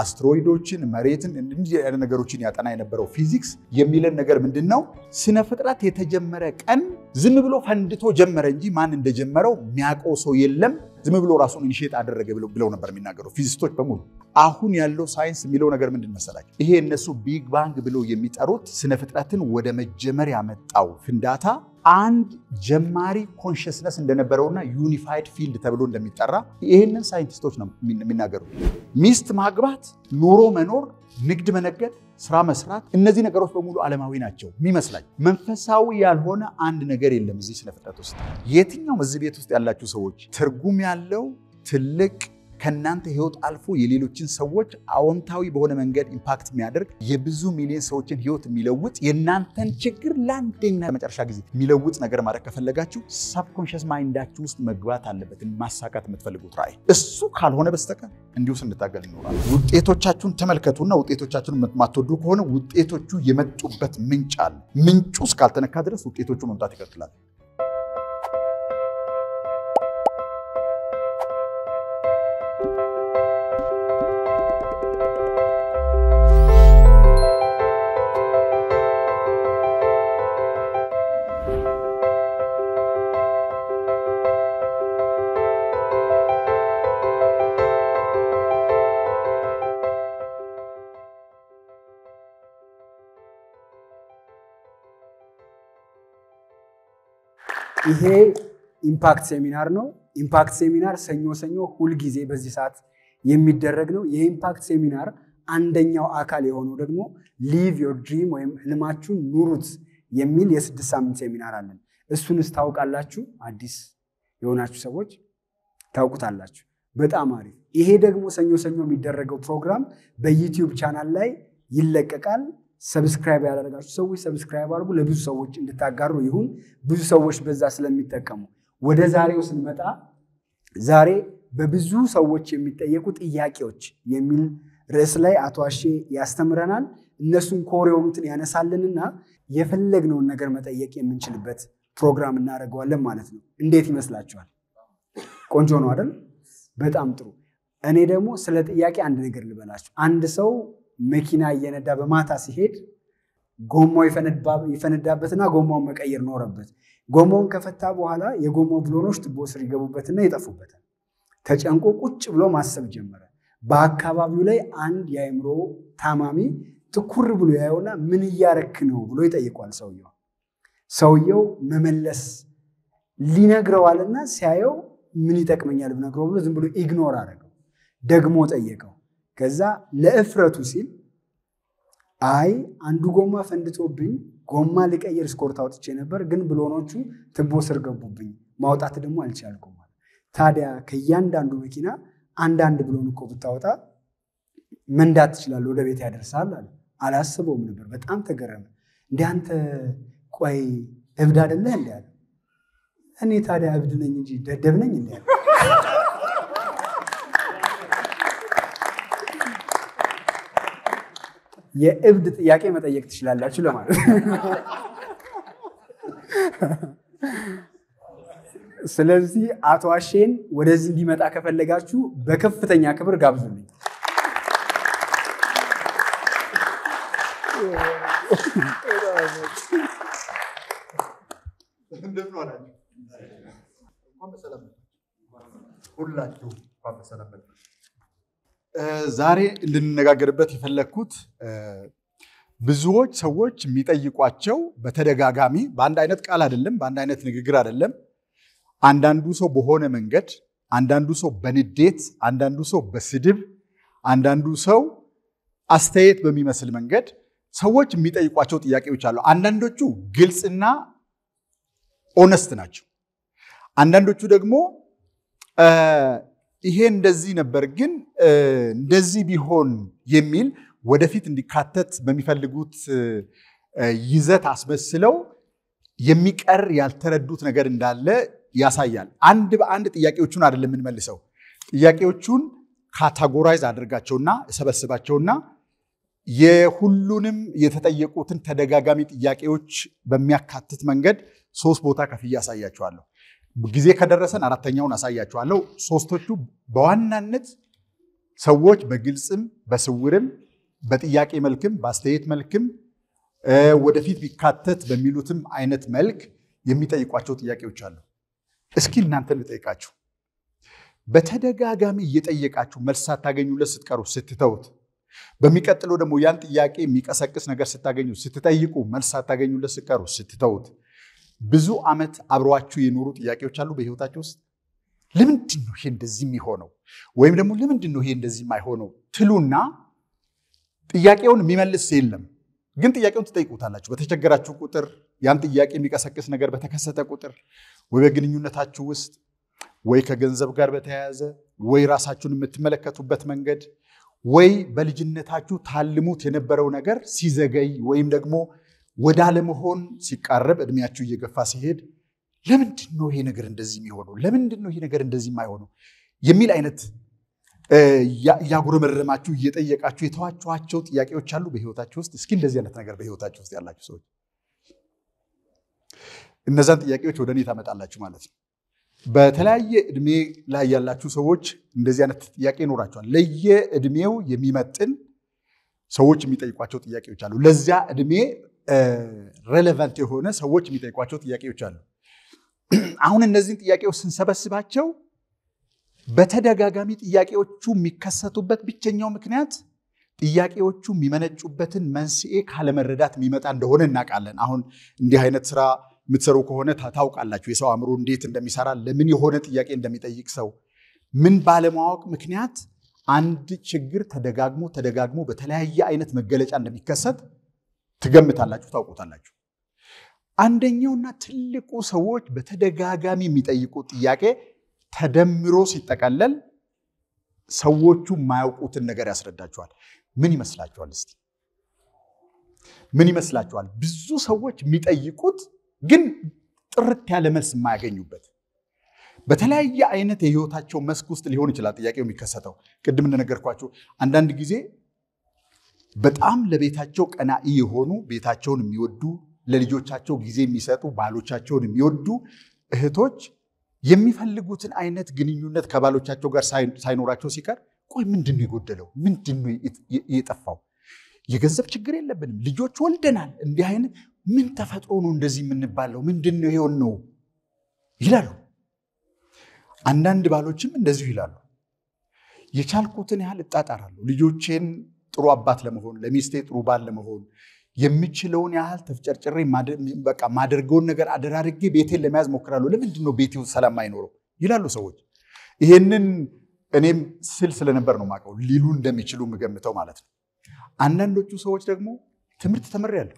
አስትሮይዶችን፣ መሬትን እንዲህ ያለ ነገሮችን ያጠና የነበረው ፊዚክስ የሚለን ነገር ምንድን ነው? ስነ ፍጥረት የተጀመረ ቀን ዝም ብሎ ፈንድቶ ጀመረ እንጂ ማን እንደጀመረው የሚያውቀው ሰው የለም፣ ዝም ብሎ ራሱን ኢኒሼት አደረገ ብለው ነበር የሚናገሩ ፊዚስቶች በሙሉ። አሁን ያለው ሳይንስ የሚለው ነገር ምንድን መሰላቸው? ይሄ እነሱ ቢግ ባንግ ብለው የሚጠሩት ስነ ፍጥረትን ወደ መጀመር ያመጣው ፍንዳታ አንድ ጀማሪ ኮንሽስነስ እንደነበረውና ዩኒፋይድ ፊልድ ተብሎ እንደሚጠራ ይህንን ሳይንቲስቶች ነው የሚናገሩ። ሚስት ማግባት፣ ኑሮ መኖር፣ ንግድ መነገድ፣ ስራ መስራት፣ እነዚህ ነገሮች በሙሉ ዓለማዊ ናቸው የሚመስላኝ። መንፈሳዊ ያልሆነ አንድ ነገር የለም እዚህ ስነ ፍጥረት ውስጥ። የትኛውም እዚህ ቤት ውስጥ ያላችሁ ሰዎች ትርጉም ያለው ትልቅ ከእናንተ ህይወት አልፎ የሌሎችን ሰዎች አዎንታዊ በሆነ መንገድ ኢምፓክት የሚያደርግ የብዙ ሚሊዮን ሰዎችን ህይወት የሚለውጥ የእናንተን ችግር ለአንዴና ለመጨረሻ ጊዜ የሚለውጥ ነገር ማድረግ ከፈለጋችሁ ሳብኮንሽስ ማይንዳችሁ ውስጥ መግባት አለበት ማሳካት የምትፈልጉት ራዕይ። እሱ ካልሆነ በስተቀር እንዲሁ ስንታገል ይኖራል። ውጤቶቻችሁን ተመልከቱና ውጤቶቻችሁን የማትወዱ ከሆነ ውጤቶቹ የመጡበት ምንጭ አለ። ምንጩ እስካልተነካ ድረስ ውጤቶቹ መምጣት ይቀጥላል። ይሄ ኢምፓክት ሴሚናር ነው። ኢምፓክት ሴሚናር ሰኞ ሰኞ ሁልጊዜ በዚህ ሰዓት የሚደረግ ነው። የኢምፓክት ሴሚናር አንደኛው አካል የሆነው ደግሞ ሊቭ ዮር ድሪም ወይም ህልማችሁን ኑሩት የሚል የስድስት ሳምንት ሴሚናር አለን። እሱንስ ታውቃላችሁ? አዲስ የሆናችሁ ሰዎች ታውቁታላችሁ። በጣም አሪፍ። ይሄ ደግሞ ሰኞ ሰኞ የሚደረገው ፕሮግራም በዩቲዩብ ቻናል ላይ ይለቀቃል። ሰብስክራይብ ያደረጋችሁ ሰዎች ሰብስክራይብ አድርጉ። ለብዙ ሰዎች እንድታጋሩ ይሁን፣ ብዙ ሰዎች በዛ ስለሚጠቀሙ። ወደ ዛሬው ስንመጣ ዛሬ በብዙ ሰዎች የሚጠየቁ ጥያቄዎች የሚል ርዕስ ላይ አቶ አሼ ያስተምረናል። እነሱን ኮር የሆኑትን ያነሳልንና የፈለግነውን ነገር መጠየቅ የምንችልበት ፕሮግራም እናደርገዋለን ማለት ነው። እንዴት ይመስላችኋል? ቆንጆ ነው አይደል? በጣም ጥሩ። እኔ ደግሞ ስለ ጥያቄ አንድ ነገር ልበላችሁ። አንድ ሰው መኪና እየነዳ በማታ ሲሄድ ጎማው ይፈነዳበትና ጎማውን መቀየር ኖረበት። ጎማውን ከፈታ በኋላ የጎማው ብሎኖች ቱቦ ስር ይገቡበትና ይጠፉበታል። ተጨንቆ ቁጭ ብሎ ማሰብ ጀመረ። በአካባቢው ላይ አንድ የአእምሮ ታማሚ ትኩር ብሎ ያየውና ምን እያረክ ነው ብሎ ይጠይቋል። ሰውየው ሰውየው መመለስ ሊነግረዋልና ሲያየው ምን ይጠቅመኛል ብነግረው ብሎ ዝም ብሎ ኢግኖር አደረገው። ደግሞ ጠየቀው። ከዛ ለእፍረቱ ሲል አይ አንዱ ጎማ ፈንድቶብኝ ጎማ ልቀይር ስኮርት አውጥቼ ነበር፣ ግን ብሎኖቹ ትቦ ስር ገቡብኝ፣ ማውጣት ደግሞ አልቻልኩም። ታዲያ ከእያንዳንዱ መኪና አንዳንድ ብሎን እኮ ብታወጣ መንዳት ትችላለህ፣ ወደ ቤት ያደርሳል አለ። አላስበውም ነበር። በጣም ተገረመ። እንደ ቆይ እብድ አደለህ እንዲያለ እኔ ታዲያ እብድ ነኝ እንጂ ደደብ ነኝ የእብድ ጥያቄ መጠየቅ ትችላላችሁ ለማለት ስለዚህ አቶ አሼን ወደዚህ እንዲመጣ ከፈለጋችሁ በከፍተኛ ክብር ጋብዙልኝ። ሁላችሁ ዛሬ ልንነጋገርበት የፈለግኩት ብዙዎች ሰዎች የሚጠይቋቸው በተደጋጋሚ በአንድ አይነት ቃል አይደለም፣ በአንድ አይነት ንግግር አይደለም። አንዳንዱ ሰው በሆነ መንገድ፣ አንዳንዱ ሰው በንዴት፣ አንዳንዱ ሰው በስድብ፣ አንዳንዱ ሰው አስተያየት በሚመስል መንገድ ሰዎች የሚጠይቋቸው ጥያቄዎች አሉ። አንዳንዶቹ ግልጽና ኦነስት ናቸው። አንዳንዶቹ ደግሞ ይሄ እንደዚህ ነበር ግን እንደዚህ ቢሆን የሚል ወደፊት እንዲካተት በሚፈልጉት ይዘት አስመስለው የሚቀር ያልተረዱት ነገር እንዳለ ያሳያል። አንድ በአንድ ጥያቄዎቹን አይደለም የምንመልሰው። ጥያቄዎቹን ካታጎራይዝ አድርጋቸውና እሰበስባቸውና የሁሉንም የተጠየቁትን ተደጋጋሚ ጥያቄዎች በሚያካትት መንገድ ሶስት ቦታ ከፍዬ ያሳያቸዋለሁ። ጊዜ ከደረሰን አራተኛውን አሳያችኋለሁ። ሶስቶቹ በዋናነት ሰዎች በግልጽም በስውርም በጥያቄ መልክም በአስተያየት መልክም ወደፊት ቢካተት በሚሉትም አይነት መልክ የሚጠይቋቸው ጥያቄዎች አሉ። እስኪ እናንተን ልጠይቃችሁ። በተደጋጋሚ እየጠየቃችሁ መልስ ሳታገኙለት ስትቀሩ ስትተውት፣ በሚቀጥለው ደግሞ ያን ጥያቄ የሚቀሰቅስ ነገር ስታገኙ ስትጠይቁ መልስ ሳታገኙለት ስትቀሩ ስትተውት ብዙ ዓመት አብረዋችሁ የኖሩ ጥያቄዎች አሉ በህይወታቸው ውስጥ። ለምንድን ነው ይሄ እንደዚህ የሚሆነው ወይም ደግሞ ለምንድን ነው ይሄ እንደዚህ የማይሆነው ትሉና ጥያቄውን የሚመልስ የለም፣ ግን ጥያቄውን ትጠይቁታላችሁ። በተቸገራችሁ ቁጥር ያን ጥያቄ የሚቀሰቅስ ነገር በተከሰተ ቁጥር ወይ በግንኙነታችሁ ውስጥ ወይ ከገንዘብ ጋር በተያያዘ ወይ ራሳችሁን የምትመለከቱበት መንገድ ወይ በልጅነታችሁ ታልሙት የነበረው ነገር ሲዘገይ ወይም ደግሞ ወደ አለመሆን ሲቃረብ እድሜያችሁ እየገፋ ሲሄድ ለምንድን ነው ይሄ ነገር እንደዚህ የሚሆነው? ለምንድን ነው ይሄ ነገር እንደዚህ የማይሆነው የሚል አይነት እያጉረመረማችሁ እየጠየቃችሁ የተዋችኋቸው ጥያቄዎች አሉ በህይወታችሁ ውስጥ? እስኪ እንደዚህ አይነት ነገር በህይወታችሁ ውስጥ ያላችሁ ሰዎች እነዛን ጥያቄዎች ወደ እኔ ታመጣላችሁ ማለት ነው። በተለያየ እድሜ ላይ ያላችሁ ሰዎች እንደዚህ አይነት ጥያቄ ይኖራቸዋል። ለየ እድሜው የሚመጥን ሰዎች የሚጠይቋቸው ጥያቄዎች አሉ። ለዚያ እድሜ ሬሌቫንት የሆነ ሰዎች የሚጠይቋቸው ጥያቄዎች አሉ። አሁን እነዚህን ጥያቄዎች ስንሰበስባቸው በተደጋጋሚ ጥያቄዎቹ የሚከሰቱበት ብቸኛው ምክንያት ጥያቄዎቹ የሚመነጩበትን መንስኤ ካለመረዳት የሚመጣ እንደሆነ እናውቃለን። አሁን እንዲህ አይነት ስራ የምትሰሩ ከሆነ ታውቃላችሁ፣ የሰው አእምሮ እንዴት እንደሚሰራ ለምን የሆነ ጥያቄ እንደሚጠይቅ ሰው ምን ባለማወቅ ምክንያት አንድ ችግር ተደጋግሞ ተደጋግሞ በተለያየ አይነት መገለጫ እንደሚከሰት ትገምታላችሁ፣ ታውቁታላችሁ። አንደኛውና ትልቁ ሰዎች በተደጋጋሚ የሚጠይቁት ጥያቄ ተደምሮ ሲጠቀለል ሰዎቹ የማያውቁትን ነገር ያስረዳቸዋል። ምን ይመስላችኋል? እስቲ ምን ይመስላችኋል? ብዙ ሰዎች የሚጠይቁት ግን ጥርት ያለ መልስ የማያገኙበት በተለያየ አይነት የህይወታቸው መስክ ውስጥ ሊሆን ይችላል ጥያቄው የሚከሰተው። ቅድም እንደነገርኳችሁ አንዳንድ ጊዜ በጣም ለቤታቸው ቀናኢ የሆኑ ቤታቸውን የሚወዱ ለልጆቻቸው ጊዜ የሚሰጡ ባሎቻቸውን የሚወዱ እህቶች የሚፈልጉትን አይነት ግንኙነት ከባሎቻቸው ጋር ሳይኖራቸው ሲቀር ቆይ ምንድን ነው የጎደለው? ምንድን ነው የጠፋው? የገንዘብ ችግር የለብንም፣ ልጆች ወልደናል። እንዲህ አይነት ምን ተፈጥሮ ነው እንደዚህ የምንባለው? ምንድን ነው ይሆን ነው ይላሉ። አንዳንድ ባሎችም እንደዚሁ ይላሉ። የቻልኩትን ያህል እጣጣራለሁ፣ ልጆቼን ጥሩ አባት ለመሆን ለሚስቴ ጥሩ ባል ለመሆን የምችለውን ያህል ተፍጨርጭሬ በቃ ማደርገውን ነገር አደራርጌ ቤቴን ለመያዝ ሞክራለሁ። ለምንድን ነው ቤቴው ሰላም አይኖረው ይላሉ ሰዎች። ይሄንን እኔም ስል ስለነበር ነው የማውቀው ሊሉ እንደሚችሉ የምገምተው ማለት ነው። አንዳንዶቹ ሰዎች ደግሞ ትምህርት ተምሬያለሁ፣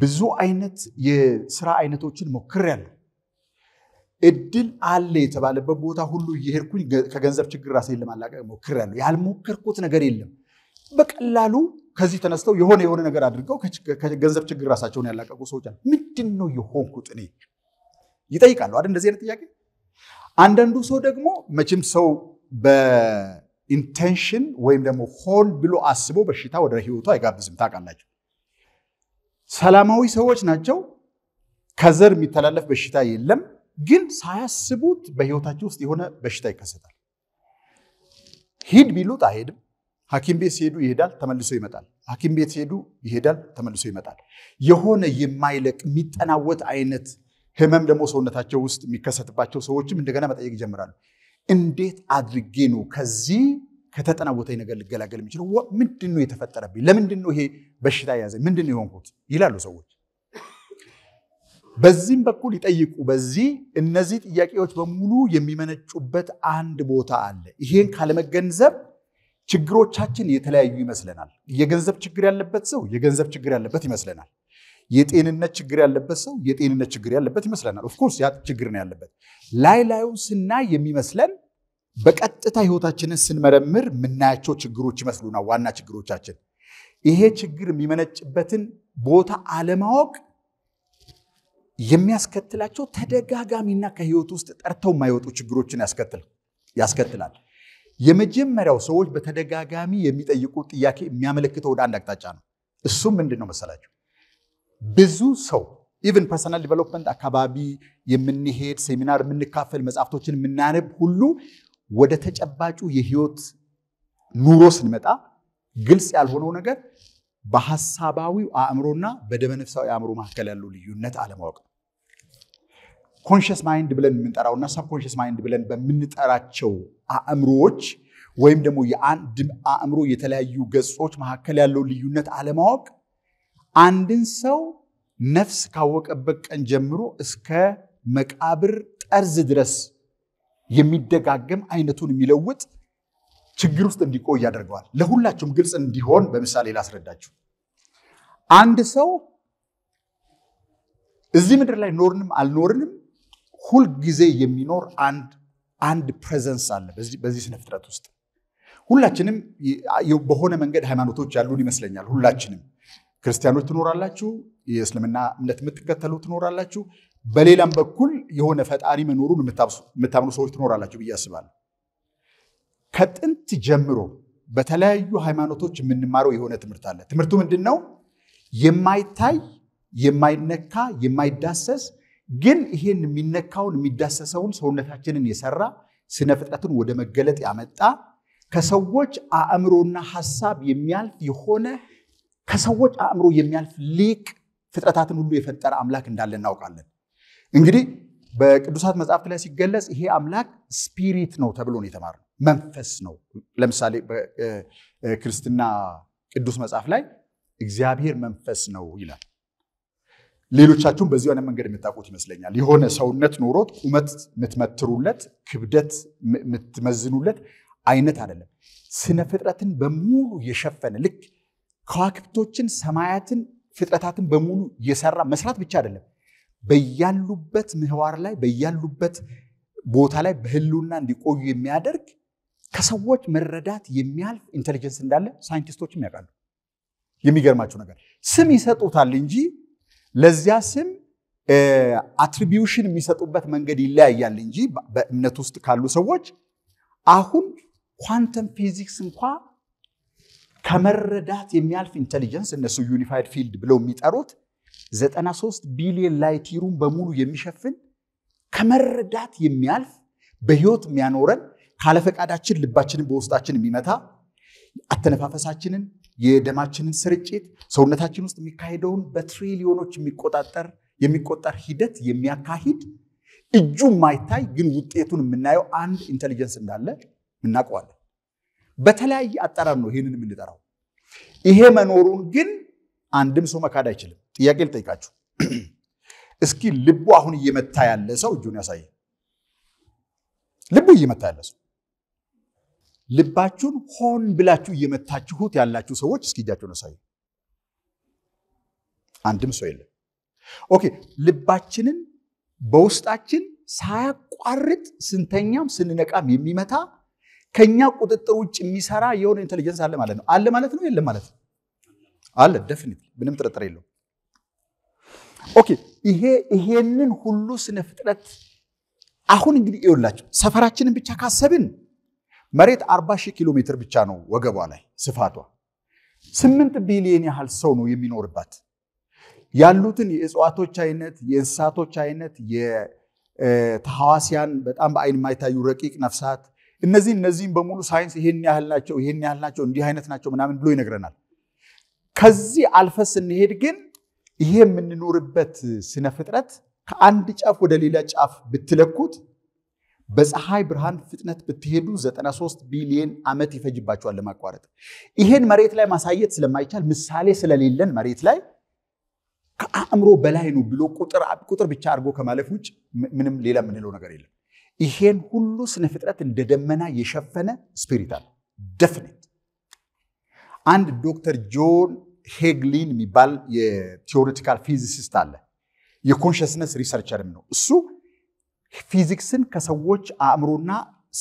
ብዙ አይነት የስራ አይነቶችን ሞክሬያለሁ እድል አለ የተባለበት ቦታ ሁሉ እየሄድኩኝ ከገንዘብ ችግር ራሴን ለማላቀቅ ሞክሬያለሁ። ያልሞከርኩት ነገር የለም። በቀላሉ ከዚህ ተነስተው የሆነ የሆነ ነገር አድርገው ከገንዘብ ችግር ራሳቸውን ያላቀቁ ሰዎች አሉ። ምንድን ነው የሆንኩት እኔ ይጠይቃሉ አይደል? እንደዚህ አይነት ጥያቄ። አንዳንዱ ሰው ደግሞ መቼም ሰው በኢንቴንሽን ወይም ደግሞ ሆን ብሎ አስቦ በሽታ ወደ ህይወቱ አይጋብዝም። ታውቃላችሁ፣ ሰላማዊ ሰዎች ናቸው። ከዘር የሚተላለፍ በሽታ የለም። ግን ሳያስቡት በህይወታቸው ውስጥ የሆነ በሽታ ይከሰታል። ሂድ ቢሉት አይሄድም። ሐኪም ቤት ሲሄዱ ይሄዳል፣ ተመልሶ ይመጣል። ሐኪም ቤት ሲሄዱ ይሄዳል፣ ተመልሶ ይመጣል። የሆነ የማይለቅ የሚጠናወት አይነት ህመም ደግሞ ሰውነታቸው ውስጥ የሚከሰትባቸው ሰዎችም እንደገና መጠየቅ ይጀምራሉ። እንዴት አድርጌ ነው ከዚህ ከተጠናወተኝ ነገር ልገላገል የሚችለው? ምንድን ነው የተፈጠረብኝ? ለምንድን ነው ይሄ በሽታ የያዘ? ምንድን ነው የሆንኩት? ይላሉ ሰዎች። በዚህም በኩል ይጠይቁ። በዚህ እነዚህ ጥያቄዎች በሙሉ የሚመነጩበት አንድ ቦታ አለ። ይሄን ካለመገንዘብ ችግሮቻችን የተለያዩ ይመስለናል። የገንዘብ ችግር ያለበት ሰው የገንዘብ ችግር ያለበት ይመስለናል። የጤንነት ችግር ያለበት ሰው የጤንነት ችግር ያለበት ይመስለናል። ኦፍኮርስ ያ ችግር ነው ያለበት። ላይ ላዩን ስናይ የሚመስለን በቀጥታ ህይወታችንን ስንመረምር የምናያቸው ችግሮች ይመስሉና ዋና ችግሮቻችን። ይሄ ችግር የሚመነጭበትን ቦታ አለማወቅ የሚያስከትላቸው ተደጋጋሚና ከህይወት ውስጥ ጠርተው የማይወጡ ችግሮችን ያስከትላል። የመጀመሪያው ሰዎች በተደጋጋሚ የሚጠይቁ ጥያቄ የሚያመለክተው ወደ አንድ አቅጣጫ ነው። እሱም ምንድን ነው መሰላቸው? ብዙ ሰው ኢቨን ፐርሰናል ዲቨሎፕመንት አካባቢ የምንሄድ ሴሚናር የምንካፈል መጽሐፍቶችን የምናነብ ሁሉ ወደ ተጨባጩ የህይወት ኑሮ ስንመጣ ግልጽ ያልሆነው ነገር በሀሳባዊ አእምሮና በደመነፍሳዊ አእምሮ መካከል ያለው ልዩነት አለማወቅ ነው። ኮንሽስ ማይንድ ብለን የምንጠራው እና ሰብኮንሽስ ማይንድ ብለን በምንጠራቸው አእምሮዎች ወይም ደግሞ የአንድ አእምሮ የተለያዩ ገጾች መካከል ያለው ልዩነት አለማወቅ አንድን ሰው ነፍስ ካወቀበት ቀን ጀምሮ እስከ መቃብር ጠርዝ ድረስ የሚደጋገም አይነቱን የሚለውጥ ችግር ውስጥ እንዲቆይ ያደርገዋል። ለሁላችሁም ግልጽ እንዲሆን በምሳሌ ላስረዳችሁ። አንድ ሰው እዚህ ምድር ላይ ኖርንም አልኖርንም ሁልጊዜ የሚኖር አንድ አንድ ፕሬዘንስ አለ በዚህ ስነ ፍጥረት ውስጥ። ሁላችንም በሆነ መንገድ ሃይማኖቶች ያሉን ይመስለኛል። ሁላችንም ክርስቲያኖች ትኖራላችሁ፣ የእስልምና እምነት የምትከተሉ ትኖራላችሁ፣ በሌላም በኩል የሆነ ፈጣሪ መኖሩን የምታምኑ ሰዎች ትኖራላችሁ ብዬ አስባለሁ። ከጥንት ጀምሮ በተለያዩ ሃይማኖቶች የምንማረው የሆነ ትምህርት አለ። ትምህርቱ ምንድን ነው? የማይታይ የማይነካ የማይዳሰስ ግን ይህን የሚነካውን የሚዳሰሰውን ሰውነታችንን የሰራ ስነ ፍጥረትን ወደ መገለጥ ያመጣ ከሰዎች አእምሮና ሀሳብ የሚያልፍ የሆነ ከሰዎች አእምሮ የሚያልፍ ሊቅ ፍጥረታትን ሁሉ የፈጠረ አምላክ እንዳለ እናውቃለን። እንግዲህ በቅዱሳት መጽሐፍት ላይ ሲገለጽ ይሄ አምላክ ስፒሪት ነው ተብሎ ነው የተማርነው፣ መንፈስ ነው። ለምሳሌ በክርስትና ቅዱስ መጽሐፍ ላይ እግዚአብሔር መንፈስ ነው ይላል። ሌሎቻችሁም በዚህ ሆነ መንገድ የምታውቁት ይመስለኛል። የሆነ ሰውነት ኖሮት ቁመት የምትመትሩለት ክብደት የምትመዝኑለት አይነት አይደለም። ስነ ፍጥረትን በሙሉ የሸፈነ ልክ ከዋክብቶችን፣ ሰማያትን፣ ፍጥረታትን በሙሉ የሰራ መስራት ብቻ አይደለም በያሉበት ምህዋር ላይ በያሉበት ቦታ ላይ በህልውና እንዲቆዩ የሚያደርግ ከሰዎች መረዳት የሚያልፍ ኢንቴሊጀንስ እንዳለ ሳይንቲስቶችም ያውቃሉ። የሚገርማቸው ነገር ስም ይሰጡታል እንጂ ለዚያ ስም አትሪቢዩሽን የሚሰጡበት መንገድ ይለያያል እንጂ በእምነት ውስጥ ካሉ ሰዎች አሁን ኳንተም ፊዚክስ እንኳ ከመረዳት የሚያልፍ ኢንቴሊጀንስ እነሱ ዩኒፋይድ ፊልድ ብለው የሚጠሩት 93 ቢሊዮን ላይት በሙሉ የሚሸፍን ከመረዳት የሚያልፍ በህይወት የሚያኖረን ካለፈቃዳችን ልባችንን በውስጣችን የሚመታ አተነፋፈሳችንን የደማችንን ስርጭት ሰውነታችን ውስጥ የሚካሄደውን በትሪሊዮኖች የሚቆጣጠር የሚቆጠር ሂደት የሚያካሂድ እጁ ማይታይ ግን ውጤቱን የምናየው አንድ ኢንቴሊጀንስ እንዳለ እናውቀዋለን። በተለያየ አጠራር ነው ይህንን የምንጠራው። ይሄ መኖሩን ግን አንድም ሰው መካድ አይችልም። ጥያቄ ልጠይቃችሁ። እስኪ ልቡ አሁን እየመታ ያለ ሰው እጁን ያሳየ። ልቡ እየመታ ያለ ሰው ልባችሁን ሆን ብላችሁ እየመታችሁት ያላችሁ ሰዎች እስኪ እጃችሁን አሳዩ። አንድም ሰው የለም። ኦኬ፣ ልባችንን በውስጣችን ሳያቋርጥ ስንተኛም ስንነቃም የሚመታ ከኛ ቁጥጥር ውጭ የሚሰራ የሆነ ኢንቴሊጀንስ አለ ማለት ነው። አለ ማለት ነው። የለም ማለት ነው። አለ ደፍኒት፣ ምንም ጥርጥር የለው። ኦኬ፣ ይሄ ይሄንን ሁሉ ስነ ፍጥረት አሁን እንግዲህ ይኸውላችሁ ሰፈራችንን ብቻ ካሰብን መሬት 40 ሺህ ኪሎ ሜትር ብቻ ነው ወገቧ ላይ ስፋቷ። ስምንት ቢሊዮን ያህል ሰው ነው የሚኖርባት። ያሉትን የእጽዋቶች አይነት፣ የእንስሳቶች አይነት፣ የተሐዋሲያን በጣም በአይን የማይታዩ ረቂቅ ነፍሳት እነዚህ እነዚህም በሙሉ ሳይንስ ይሄን ያህል ናቸው፣ ይሄን ያህል ናቸው፣ እንዲህ አይነት ናቸው ምናምን ብሎ ይነግረናል። ከዚህ አልፈ ስንሄድ ግን ይሄ የምንኖርበት ስነ ፍጥረት ከአንድ ጫፍ ወደ ሌላ ጫፍ ብትለኩት በፀሐይ ብርሃን ፍጥነት ብትሄዱ 93 ቢሊየን ዓመት ይፈጅባቸዋል ለማቋረጥ። ይሄን መሬት ላይ ማሳየት ስለማይቻል ምሳሌ ስለሌለን መሬት ላይ ከአእምሮ በላይ ነው ብሎ ቁጥር ብቻ አድርጎ ከማለፍ ውጭ ምንም ሌላ የምንለው ነገር የለም። ይሄን ሁሉ ስነ ፍጥረት እንደ ደመና የሸፈነ ስፒሪት አለ። ደፍኔት አንድ ዶክተር ጆን ሄግሊን የሚባል የቴዎሬቲካል ፊዚሲስት አለ። የኮንሽስነስ ሪሰርቸርም ነው እሱ ፊዚክስን ከሰዎች አእምሮና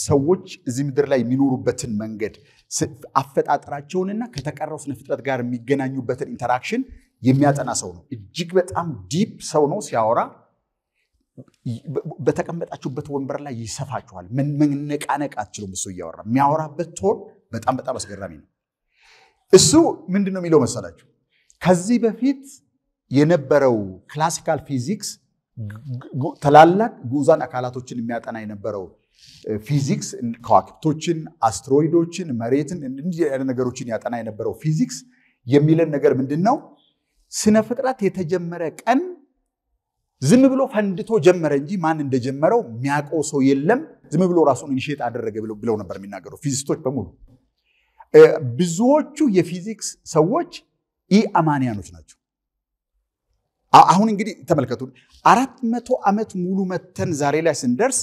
ሰዎች እዚህ ምድር ላይ የሚኖሩበትን መንገድ አፈጣጠራቸውንና ከተቀረው ስነ ፍጥረት ጋር የሚገናኙበትን ኢንተራክሽን የሚያጠና ሰው ነው። እጅግ በጣም ዲፕ ሰው ነው። ሲያወራ በተቀመጣችሁበት ወንበር ላይ ይሰፋችኋል። መነቃነቅ አትችሉም። እሱ እያወራ የሚያወራበት ቶን በጣም በጣም አስገራሚ ነው። እሱ ምንድን ነው የሚለው መሰላችሁ? ከዚህ በፊት የነበረው ክላሲካል ፊዚክስ ትላላቅ ግዑዛን አካላቶችን የሚያጠና የነበረው ፊዚክስ ከዋክብቶችን፣ አስትሮይዶችን፣ መሬትን እንዲህ ያለ ነገሮችን ያጠና የነበረው ፊዚክስ የሚለን ነገር ምንድን ነው? ስነ ፍጥረት የተጀመረ ቀን ዝም ብሎ ፈንድቶ ጀመረ እንጂ ማን እንደጀመረው የሚያውቀው ሰው የለም። ዝም ብሎ ራሱን ኢኒሼት አደረገ ብለው ነበር የሚናገሩ ፊዚስቶች በሙሉ። ብዙዎቹ የፊዚክስ ሰዎች ኢአማንያኖች ናቸው። አሁን እንግዲህ ተመልከቱ አራት መቶ ዓመት ሙሉ መተን ዛሬ ላይ ስንደርስ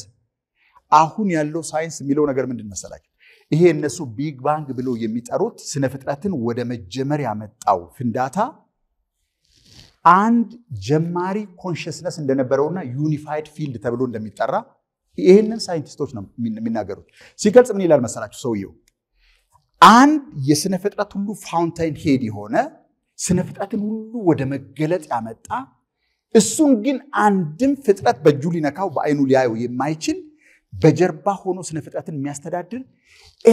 አሁን ያለው ሳይንስ የሚለው ነገር ምንድን መሰላቸው? ይሄ እነሱ ቢግ ባንግ ብለው የሚጠሩት ስነ ፍጥረትን ወደ መጀመር ያመጣው ፍንዳታ አንድ ጀማሪ ኮንሽስነስ እንደነበረውና ዩኒፋይድ ፊልድ ተብሎ እንደሚጠራ ይህንን ሳይንቲስቶች ነው የሚናገሩት። ሲገልጽ ምን ይላል መሰላችሁ? ሰውየው አንድ የስነ ፍጥረት ሁሉ ፋውንታይን ሄድ የሆነ ስነ ፍጥረትን ሁሉ ወደ መገለጥ ያመጣ እሱን ግን አንድም ፍጥረት በእጁ ሊነካው በአይኑ ሊያየው የማይችል በጀርባ ሆኖ ስነ ፍጥረትን የሚያስተዳድር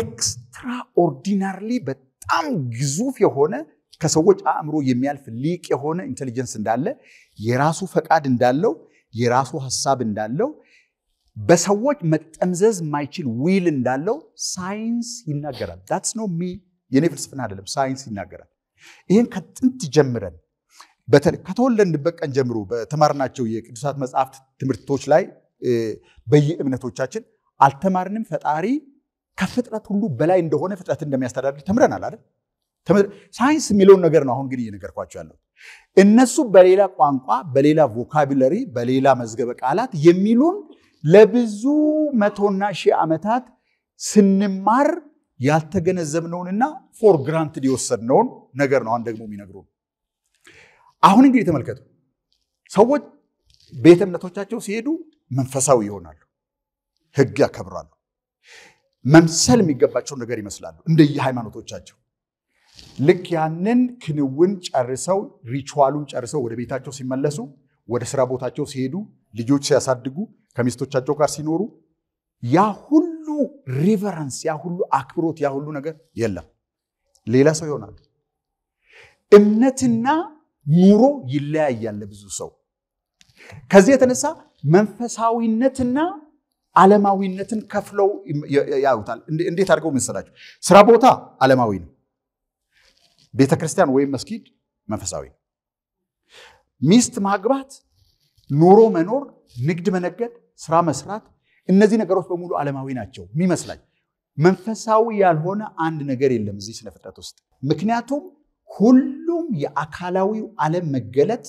ኤክስትራኦርዲናርሊ በጣም ግዙፍ የሆነ ከሰዎች አእምሮ የሚያልፍ ሊቅ የሆነ ኢንቴሊጀንስ እንዳለ የራሱ ፈቃድ እንዳለው የራሱ ሀሳብ እንዳለው በሰዎች መጠምዘዝ የማይችል ዊል እንዳለው ሳይንስ ይናገራል። ዳትስ ነው ሚ የኔ ፍልስፍና አይደለም፣ ሳይንስ ይናገራል። ይህን ከጥንት ጀምረን ከተወለድንበት ቀን ጀምሮ በተማርናቸው የቅዱሳት መጽሐፍት ትምህርቶች ላይ በየእምነቶቻችን አልተማርንም። ፈጣሪ ከፍጥረት ሁሉ በላይ እንደሆነ ፍጥረት እንደሚያስተዳድር ተምረናል አይደል? ሳይንስ የሚለውን ነገር ነው አሁን ግን እየነገርኳቸው ያለው። እነሱ በሌላ ቋንቋ፣ በሌላ ቮካቢለሪ በሌላ መዝገበ ቃላት የሚሉን ለብዙ መቶና ሺህ ዓመታት ስንማር ያልተገነዘብነውንና ፎር ግራንትድ የወሰድነውን ነገር ነው። አሁን ደግሞ የሚነግሩ አሁን እንግዲህ ተመልከቱ። ሰዎች ቤተ እምነቶቻቸው ሲሄዱ መንፈሳዊ ይሆናሉ፣ ህግ ያከብራሉ፣ መምሰል የሚገባቸውን ነገር ይመስላሉ እንደየ ሃይማኖቶቻቸው። ልክ ያንን ክንውን ጨርሰው ሪቹዋሉን ጨርሰው ወደ ቤታቸው ሲመለሱ፣ ወደ ስራ ቦታቸው ሲሄዱ፣ ልጆች ሲያሳድጉ፣ ከሚስቶቻቸው ጋር ሲኖሩ ያ ሁሉ ሪቨረንስ፣ ያ ሁሉ አክብሮት፣ ያ ሁሉ ነገር የለም። ሌላ ሰው ይሆናል። እምነትና ኑሮ ይለያያል ብዙ ሰው። ከዚህ የተነሳ መንፈሳዊነትና ዓለማዊነትን ከፍለው ያዩታል። እንዴት አድርገው መሰላቸው? ስራ ቦታ ዓለማዊ ነው። ቤተ ክርስቲያን ወይም መስጊድ መንፈሳዊ ነው። ሚስት ማግባት፣ ኑሮ መኖር፣ ንግድ መነገድ፣ ስራ መስራት እነዚህ ነገሮች በሙሉ ዓለማዊ ናቸው የሚመስላኝ። መንፈሳዊ ያልሆነ አንድ ነገር የለም እዚህ ስነ ፍጥረት ውስጥ። ምክንያቱም ሁሉም የአካላዊው ዓለም መገለጥ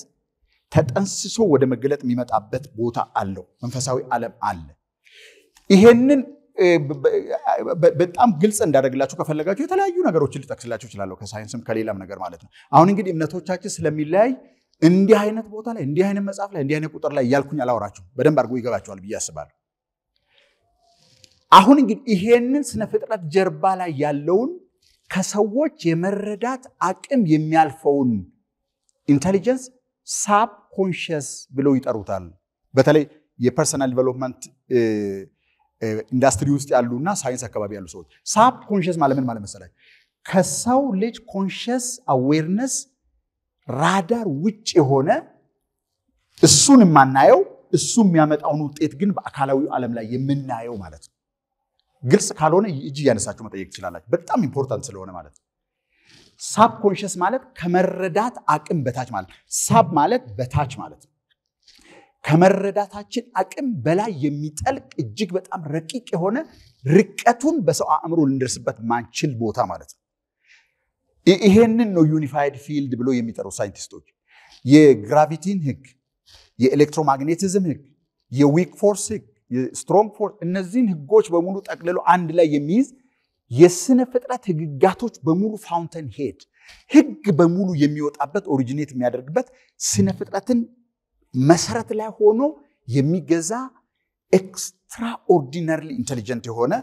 ተጠንስሶ ወደ መገለጥ የሚመጣበት ቦታ አለው። መንፈሳዊ ዓለም አለ። ይሄንን በጣም ግልጽ እንዳደርግላችሁ ከፈለጋችሁ የተለያዩ ነገሮችን ልጠቅስላችሁ እችላለሁ፣ ከሳይንስም ከሌላም ነገር ማለት ነው። አሁን እንግዲህ እምነቶቻችን ስለሚለያይ እንዲህ አይነት ቦታ ላይ እንዲህ አይነት መጽሐፍ ላይ እንዲህ አይነት ቁጥር ላይ እያልኩኝ አላወራችሁ። በደንብ አድርጎ ይገባችኋል ብዬ አስባለሁ። አሁን እንግዲህ ይሄንን ስነ ፍጥረት ጀርባ ላይ ያለውን ከሰዎች የመረዳት አቅም የሚያልፈውን ኢንቴሊጀንስ ሳብ ኮንሽስ ብለው ይጠሩታል። በተለይ የፐርሰናል ዲቨሎፕመንት ኢንዱስትሪ ውስጥ ያሉና ሳይንስ አካባቢ ያሉ ሰዎች ሳብ ኮንሽስ ማለት ምን ማለት ከሰው ልጅ ኮንሽስ አዌርነስ ራዳር ውጭ የሆነ እሱን የማናየው እሱ የሚያመጣውን ውጤት ግን በአካላዊ ዓለም ላይ የምናየው ማለት ነው። ግልጽ ካልሆነ እጅ እያነሳችሁ መጠየቅ ትችላላችሁ። በጣም ኢምፖርታንት ስለሆነ ማለት ነው። ሳብ ኮንሽስ ማለት ከመረዳት አቅም በታች ማለት ሳብ ማለት በታች ማለት ነው። ከመረዳታችን አቅም በላይ የሚጠልቅ እጅግ በጣም ረቂቅ የሆነ ርቀቱን በሰው አእምሮ ልንደርስበት ማንችል ቦታ ማለት ነው። ይሄንን ነው ዩኒፋይድ ፊልድ ብሎ የሚጠሩ ሳይንቲስቶች። የግራቪቲን ህግ፣ የኤሌክትሮማግኔቲዝም ህግ፣ የዊክ ፎርስ ህግ ስትሮንግ ፎርስ እነዚህን ህጎች በሙሉ ጠቅልሎ አንድ ላይ የሚይዝ የስነ ፍጥረት ህግጋቶች በሙሉ ፋውንተን ሄድ ህግ በሙሉ የሚወጣበት ኦሪጂኔት የሚያደርግበት ስነ ፍጥረትን መሰረት ላይ ሆኖ የሚገዛ ኤክስትራኦርዲነርሊ ኢንቴሊጀንት የሆነ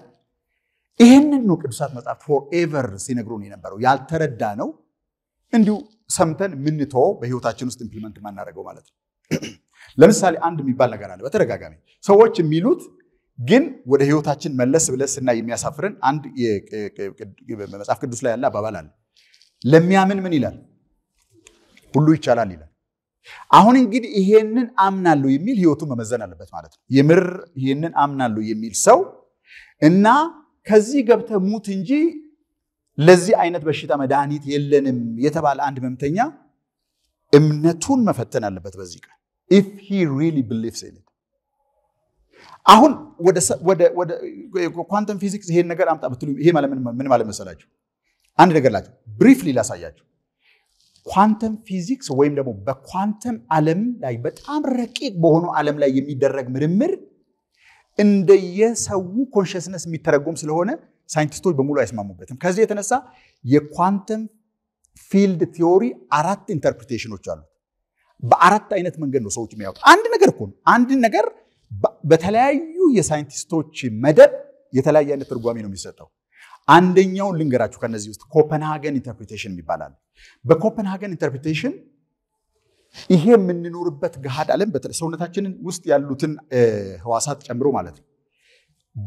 ይህንን ነው ቅዱሳት መጽሐፍ ፎርኤቨር ሲነግሩን የነበረው። ያልተረዳ ነው እንዲሁ ሰምተን ምንተወው በህይወታችን ውስጥ ኢምፕሊመንት ማናደርገው ማለት ነው። ለምሳሌ አንድ የሚባል ነገር አለ። በተደጋጋሚ ሰዎች የሚሉት ግን ወደ ህይወታችን መለስ ብለን ስናይ የሚያሳፍረን አንድ መጽሐፍ ቅዱስ ላይ ያለ አባባል አለ። ለሚያምን ምን ይላል? ሁሉ ይቻላል ይላል። አሁን እንግዲህ ይሄንን አምናለሁ የሚል ህይወቱን መመዘን አለበት ማለት ነው። የምር ይሄንን አምናለሁ የሚል ሰው እና ከዚህ ገብተ ሙት እንጂ ለዚህ አይነት በሽታ መድኃኒት የለንም የተባለ አንድ ህመምተኛ እምነቱን መፈተን አለበት በዚህ ቀን ኢፍ ሂ ሪሊ ብሊቭስ ኢን ኢት። አሁን ኳንተም ፊዚክስ ይሄን ነገር አምጣ ብትሉ ይሄ ምን ማለት መሰላችሁ? አንድ ነገር ላቸው ብሪፍሊ ላሳያችሁ። ኳንተም ፊዚክስ ወይም ደግሞ በኳንተም ዓለም ላይ በጣም ረቂቅ በሆኑ ዓለም ላይ የሚደረግ ምርምር እንደየሰው ኮንሽስነስ የሚተረጎም ስለሆነ ሳይንቲስቶች በሙሉ አይስማሙበትም። ከዚህ የተነሳ የኳንተም ፊልድ ቲዮሪ አራት ኢንተርፕሪቴሽኖች አሉ። በአራት አይነት መንገድ ነው ሰዎች የሚያውቁት። አንድ ነገር እኮ ነው። አንድ ነገር በተለያዩ የሳይንቲስቶች መደብ የተለያየ አይነት ትርጓሜ ነው የሚሰጠው። አንደኛውን ልንገራችሁ ከነዚህ ውስጥ ኮፐንሃገን ኢንተርፕሪቴሽን የሚባላል። በኮፐንሃገን ኢንተርፕሪቴሽን ይሄ የምንኖርበት ገሃድ ዓለም ሰውነታችንን ውስጥ ያሉትን ህዋሳት ጨምሮ ማለት ነው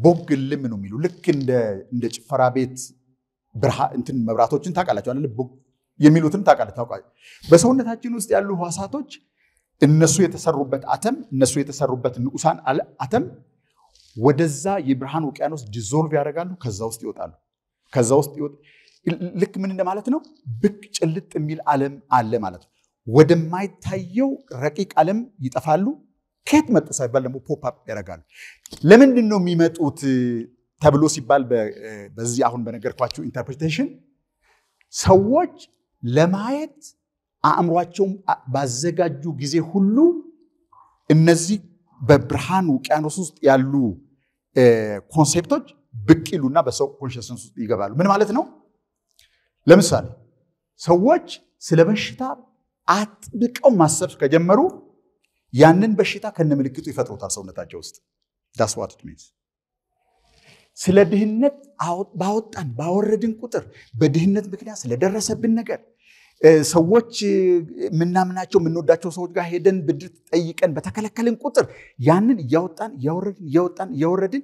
ቦግ ነው የሚሉ ልክ እንደ ጭፈራ ቤት እንትን መብራቶችን ታውቃላችሁ አለ የሚሉትን ታውቃለህ ታውቃለህ። በሰውነታችን ውስጥ ያሉ ህዋሳቶች እነሱ የተሰሩበት አተም እነሱ የተሰሩበት ንዑሳን አተም ወደዛ የብርሃን ውቅያኖስ ዲዞልቭ ያደርጋሉ። ከዛ ውስጥ ይወጣሉ። ከዛ ውስጥ ልክ ምን እንደማለት ነው? ብቅ ጭልጥ የሚል ዓለም አለ ማለት ነው። ወደማይታየው ረቂቅ ዓለም ይጠፋሉ። ከየት መጡ ሳይባል ደግሞ ፖፕ ያደርጋሉ። ለምንድን ነው የሚመጡት ተብሎ ሲባል በዚህ አሁን በነገርኳቸው ኢንተርፕሬቴሽን ሰዎች ለማየት አእምሯቸውም ባዘጋጁ ጊዜ ሁሉ እነዚህ በብርሃን ውቅያኖስ ውስጥ ያሉ ኮንሴፕቶች ብቅ ይሉና በሰው ኮንሽስነስ ውስጥ ይገባሉ። ምን ማለት ነው? ለምሳሌ ሰዎች ስለ በሽታ አጥብቀው ማሰብ ከጀመሩ ያንን በሽታ ከነ ምልክቱ ይፈጥሩታል ሰውነታቸው ውስጥ ዳስዋት ሚንስ ስለ ድህነት ባወጣን ባወረድን ቁጥር በድህነት ምክንያት ስለደረሰብን ነገር ሰዎች የምናምናቸው የምንወዳቸው ሰዎች ጋር ሄደን ብድር ጠይቀን በተከለከልን ቁጥር ያንን እያወጣን እያወረድን እያወጣን እያወረድን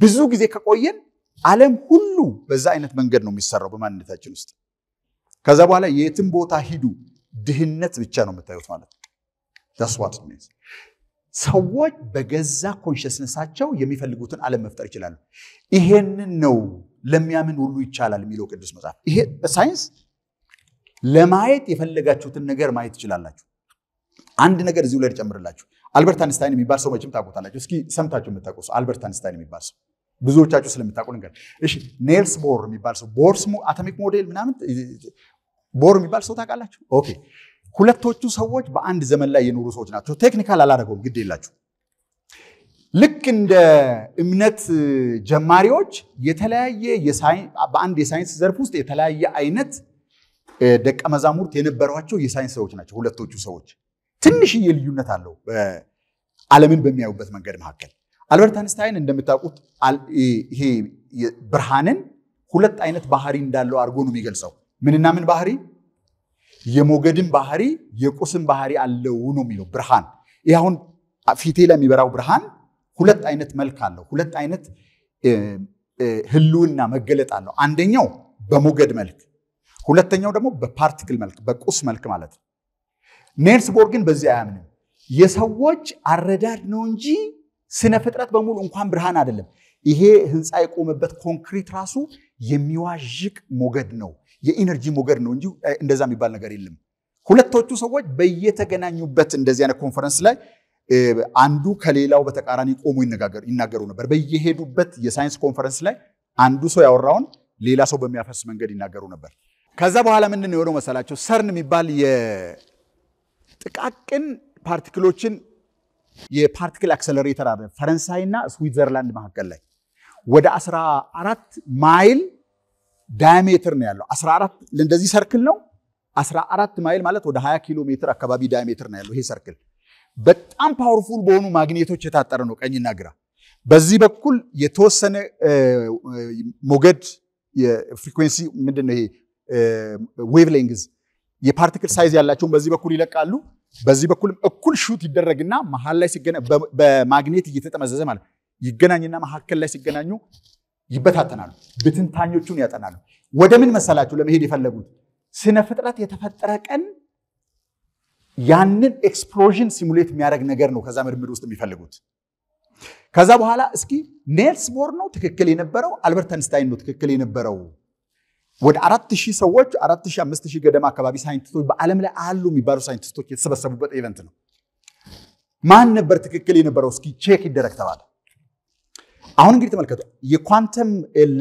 ብዙ ጊዜ ከቆየን ዓለም ሁሉ በዛ አይነት መንገድ ነው የሚሰራው በማንነታችን ውስጥ። ከዛ በኋላ የትም ቦታ ሂዱ ድህነት ብቻ ነው የምታዩት ማለት ነው። ሰዎች በገዛ ኮንሽስነሳቸው የሚፈልጉትን ዓለም መፍጠር ይችላሉ። ይሄንን ነው ለሚያምን ሁሉ ይቻላል የሚለው ቅዱስ መጽሐፍ። ይሄ በሳይንስ ለማየት የፈለጋችሁትን ነገር ማየት ትችላላችሁ። አንድ ነገር እዚሁ ላይ ልጨምርላችሁ። አልበርት አንስታይን የሚባል ሰው መቼም ታውቁታላችሁ። እስኪ ሰምታችሁ የምታውቁ ሰው አልበርት አንስታይን የሚባል ሰው ብዙዎቻችሁ ስለምታውቁ ነገር። እሺ፣ ኔልስ ቦር የሚባል ሰው ቦርስ አቶሚክ ሞዴል ምናምን ቦር የሚባል ሰው ታውቃላችሁ? ኦኬ ሁለቶቹ ሰዎች በአንድ ዘመን ላይ የኖሩ ሰዎች ናቸው። ቴክኒካል አላደረገውም፣ ግድ የላችሁ። ልክ እንደ እምነት ጀማሪዎች የተለያየ በአንድ የሳይንስ ዘርፍ ውስጥ የተለያየ አይነት ደቀ መዛሙርት የነበሯቸው የሳይንስ ሰዎች ናቸው። ሁለቶቹ ሰዎች ትንሽዬ ልዩነት አለው ዓለምን በሚያዩበት መንገድ መካከል። አልበርት አንስታይን እንደምታውቁት ይሄ ብርሃንን ሁለት አይነት ባህሪ እንዳለው አድርጎ ነው የሚገልጸው። ምንና ምን ባህሪ? የሞገድን ባህሪ የቁስን ባህሪ አለው ነው የሚለው ብርሃን። ይህ አሁን ፊቴ ለሚበራው ብርሃን ሁለት አይነት መልክ አለው፣ ሁለት አይነት ህልውና መገለጥ አለው። አንደኛው በሞገድ መልክ፣ ሁለተኛው ደግሞ በፓርቲክል መልክ በቁስ መልክ ማለት ነው። ቦር ግን በዚህ አያምንም። የሰዎች አረዳድ ነው እንጂ ስነ ፍጥረት በሙሉ እንኳን ብርሃን አይደለም። ይሄ ህንፃ የቆመበት ኮንክሪት ራሱ የሚዋዥቅ ሞገድ ነው። የኢነርጂ ሞገድ ነው እንጂ እንደዛ የሚባል ነገር የለም። ሁለቶቹ ሰዎች በየተገናኙበት እንደዚህ አይነት ኮንፈረንስ ላይ አንዱ ከሌላው በተቃራኒ ቆሞ ይናገሩ ነበር። በየሄዱበት የሳይንስ ኮንፈረንስ ላይ አንዱ ሰው ያወራውን ሌላ ሰው በሚያፈስ መንገድ ይናገሩ ነበር። ከዛ በኋላ ምንድን ነው የሆነው መሰላቸው? ሰርን የሚባል የጥቃቅን ፓርቲክሎችን የፓርቲክል አክሰለሬተር አለ ፈረንሳይና ስዊትዘርላንድ መካከል ላይ ወደ 14 ማይል ዳያሜትር ነው ያለው። 14 ለእንደዚህ ሰርክል ነው 14 ማይል ማለት ወደ 20 ኪሎ ሜትር አካባቢ ዳያሜትር ነው ያለው ይሄ ሰርክል። በጣም ፓወርፉል በሆኑ ማግኔቶች የታጠረ ነው ቀኝና ግራ። በዚህ በኩል የተወሰነ ሞገድ የፍሪኩዌንሲ ምንድን ነው ይሄ ዌቭሌንግዝ የፓርቲክል ሳይዝ ያላቸውን በዚህ በኩል ይለቃሉ። በዚህ በኩልም እኩል ሹት ይደረግና መሀል ላይ ሲገናኝ በማግኔት እየተጠመዘዘ ማለት ይገናኝና መካከል ላይ ሲገናኙ ይበታተናሉ። ብትንታኞቹን ያጠናሉ። ወደ ምን መሰላችሁ ለመሄድ የፈለጉት? ስነ ፍጥረት የተፈጠረ ቀን ያንን ኤክስፕሎዥን ሲሙሌት የሚያደርግ ነገር ነው ከዛ ምርምር ውስጥ የሚፈልጉት። ከዛ በኋላ እስኪ ኔልስ ቦር ነው ትክክል የነበረው፣ አልበርት አንስታይን ነው ትክክል የነበረው። ወደ አራት ሺህ ሰዎች አራት ሺህ አምስት ሺህ ገደማ አካባቢ ሳይንቲስቶች በዓለም ላይ አሉ የሚባሉ ሳይንቲስቶች የተሰበሰቡበት ኢቨንት ነው። ማን ነበር ትክክል የነበረው? እስኪ ቼክ ይደረግ ተባለ። አሁን እንግዲህ ተመልከቱ። የኳንተም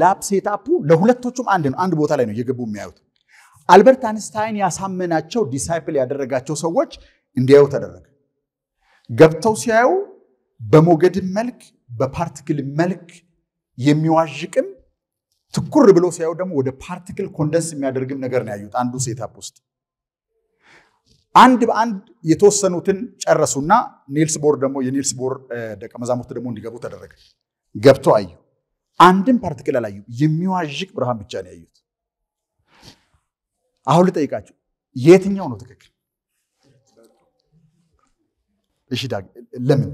ላብ ሴታፑ ለሁለቶቹም አንድ ነው። አንድ ቦታ ላይ ነው እየገቡ የሚያዩት። አልበርት አንስታይን ያሳመናቸው ዲሳይፕል ያደረጋቸው ሰዎች እንዲያዩ ተደረገ። ገብተው ሲያዩ በሞገድ መልክ በፓርቲክል መልክ የሚዋዥቅም ትኩር ብሎ ሲያዩ ደግሞ ወደ ፓርቲክል ኮንደንስ የሚያደርግም ነገር ነው ያዩት አንዱ ሴታፕ ውስጥ። አንድ በአንድ የተወሰኑትን ጨረሱና ኒልስ ቦር ደግሞ የኒልስ ቦር ደቀ መዛሙርት ደግሞ እንዲገቡ ተደረገ። ገብቶ አዩ። አንድም ፓርቲክል አላዩ። የሚዋዥቅ ብርሃን ብቻ ነው ያዩት። አሁን ልጠይቃችሁ፣ የትኛው ነው ትክክል? እሺ ዳግ ለምን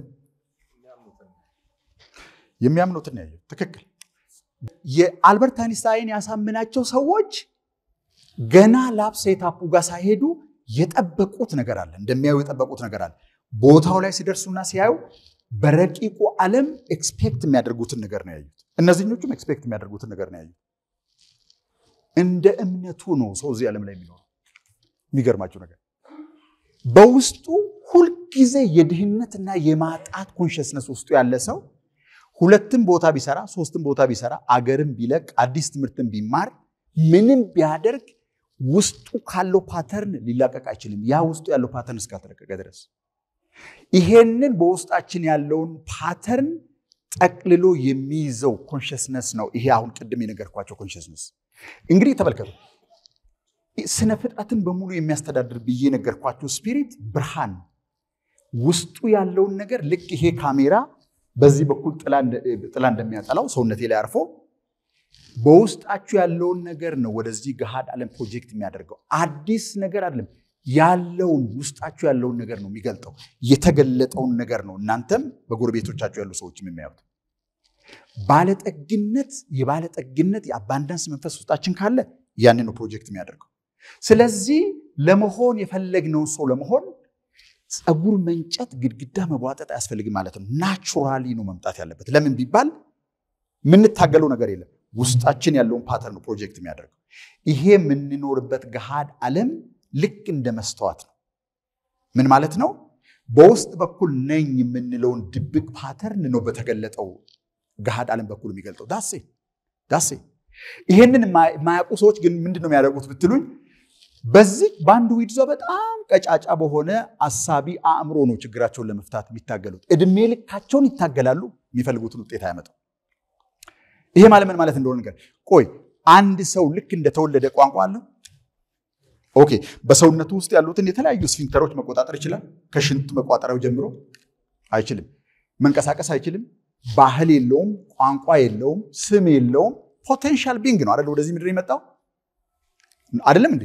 የሚያምኑትን ነው ያዩት። ትክክል። የአልበርት አይንስታይን ያሳምናቸው ሰዎች ገና ላብ ሴታፑ ጋር ሳይሄዱ የጠበቁት ነገር አለ፣ እንደሚያዩ የጠበቁት ነገር አለ። ቦታው ላይ ሲደርሱና ሲያዩ በረቂቁ ዓለም ኤክስፔክት የሚያደርጉትን ነገር ነው ያዩት። እነዚህኞቹም ኤክስፔክት የሚያደርጉትን ነገር ነው ያዩት። እንደ እምነቱ ነው ሰው እዚህ ዓለም ላይ የሚኖረው። የሚገርማቸው ነገር በውስጡ ሁልጊዜ የድህነትና የማጣት ኮንሽስነስ ውስጡ ያለ ሰው ሁለትም ቦታ ቢሰራ ሶስትም ቦታ ቢሰራ አገርም ቢለቅ አዲስ ትምህርትን ቢማር ምንም ቢያደርግ ውስጡ ካለው ፓተርን ሊላቀቅ አይችልም። ያ ውስጡ ያለው ፓተርን እስካተለቀቀ ድረስ ይሄንን በውስጣችን ያለውን ፓተርን ጠቅልሎ የሚይዘው ኮንሽስነስ ነው። ይሄ አሁን ቅድም የነገርኳቸው ኮንሽስነስ። እንግዲህ ተመልከቱ፣ ስነ ፍጥረትን በሙሉ የሚያስተዳድር ብዬ የነገርኳቸው ስፒሪት ብርሃን ውስጡ ያለውን ነገር ልክ ይሄ ካሜራ በዚህ በኩል ጥላ እንደሚያጠላው ሰውነቴ ላይ አርፎ በውስጣችሁ ያለውን ነገር ነው ወደዚህ ገሃድ ዓለም ፕሮጀክት የሚያደርገው አዲስ ነገር አይደለም። ያለውን ውስጣችሁ ያለውን ነገር ነው የሚገልጠው። የተገለጠውን ነገር ነው እናንተም በጎረቤቶቻችሁ ያሉ ሰዎች የሚያዩት። ባለጠግነት የባለጠግነት የአባንዳንስ መንፈስ ውስጣችን ካለ ያንን ነው ፕሮጀክት የሚያደርገው። ስለዚህ ለመሆን የፈለግነውን ሰው ለመሆን ፀጉር መንጨት፣ ግድግዳ መቧጠጥ አያስፈልግም ማለት ነው። ናቹራሊ ነው መምጣት ያለበት። ለምን ቢባል የምንታገለው ነገር የለም። ውስጣችን ያለውን ፓተርን ነው ፕሮጀክት የሚያደርገው። ይሄ የምንኖርበት ገሃድ ዓለም ልክ እንደ መስተዋት ነው። ምን ማለት ነው? በውስጥ በኩል ነኝ የምንለውን ድብቅ ፓተርን ነው በተገለጠው ገሃድ ዓለም በኩል የሚገልጠው። ዳሴ ዳሴ ይህንን የማያውቁ ሰዎች ግን ምንድን ነው የሚያደርጉት ብትሉኝ፣ በዚህ በአንድ ዊድዞ በጣም ቀጫጫ በሆነ አሳቢ አእምሮ ነው ችግራቸውን ለመፍታት የሚታገሉት። እድሜ ልካቸውን ይታገላሉ፣ የሚፈልጉትን ውጤት አያመጣው። ይሄ ማለት ምን ማለት እንደሆነ ነገር ቆይ፣ አንድ ሰው ልክ እንደተወለደ ቋንቋ አለው ኦኬ በሰውነቱ ውስጥ ያሉትን የተለያዩ ስፊንክተሮች መቆጣጠር ይችላል። ከሽንት መቋጠሪያው ጀምሮ አይችልም። መንቀሳቀስ አይችልም። ባህል የለውም። ቋንቋ የለውም። ስም የለውም። ፖቴንሻል ቢንግ ነው አይደል? ወደዚህ ምድር የመጣው አይደለም እንዴ?